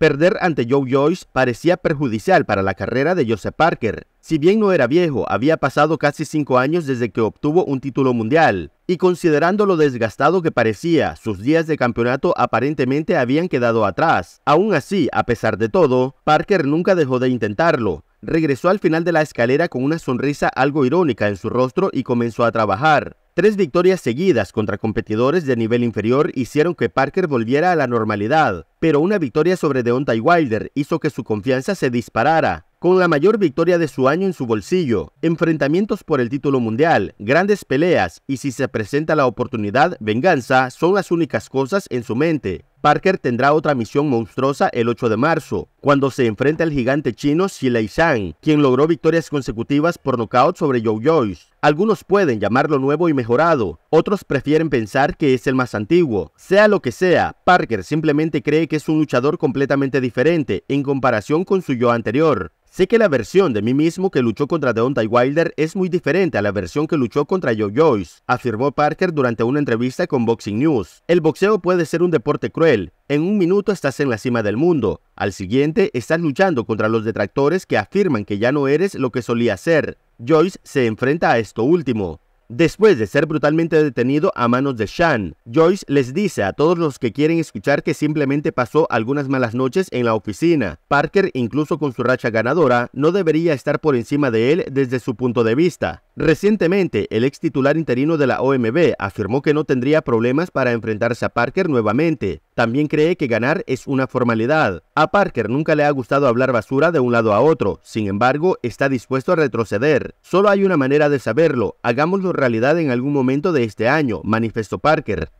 Perder ante Joe Joyce parecía perjudicial para la carrera de Joseph Parker. Si bien no era viejo, había pasado casi cinco años desde que obtuvo un título mundial, y considerando lo desgastado que parecía, sus días de campeonato aparentemente habían quedado atrás. Aún así, a pesar de todo, Parker nunca dejó de intentarlo. Regresó al final de la escalera con una sonrisa algo irónica en su rostro y comenzó a trabajar. Tres victorias seguidas contra competidores de nivel inferior hicieron que Parker volviera a la normalidad, pero una victoria sobre Deontay Wilder hizo que su confianza se disparara. Con la mayor victoria de su año en su bolsillo, enfrentamientos por el título mundial, grandes peleas y si se presenta la oportunidad, venganza son las únicas cosas en su mente. Parker tendrá otra misión monstruosa el 8 de marzo, cuando se enfrenta al gigante chino Xilei Zhang, quien logró victorias consecutivas por knockout sobre Joe Joyce. Algunos pueden llamarlo nuevo y mejorado, otros prefieren pensar que es el más antiguo. Sea lo que sea, Parker simplemente cree que es un luchador completamente diferente en comparación con su yo anterior. Sé que la versión de mí mismo que luchó contra Deontay Wilder es muy diferente a la versión que luchó contra Joe Joyce, afirmó Parker durante una entrevista con Boxing News. El boxeo puede ser un deporte cruel. En un minuto estás en la cima del mundo, al siguiente estás luchando contra los detractores que afirman que ya no eres lo que solía ser. Joyce se enfrenta a esto último. Después de ser brutalmente detenido a manos de Shan, Joyce les dice a todos los que quieren escuchar que simplemente pasó algunas malas noches en la oficina. Parker, incluso con su racha ganadora, no debería estar por encima de él desde su punto de vista. Recientemente, el ex titular interino de la OMB afirmó que no tendría problemas para enfrentarse a Parker nuevamente, también cree que ganar es una formalidad. A Parker nunca le ha gustado hablar basura de un lado a otro, sin embargo, está dispuesto a retroceder. Solo hay una manera de saberlo, hagámoslo realidad en algún momento de este año, manifestó Parker.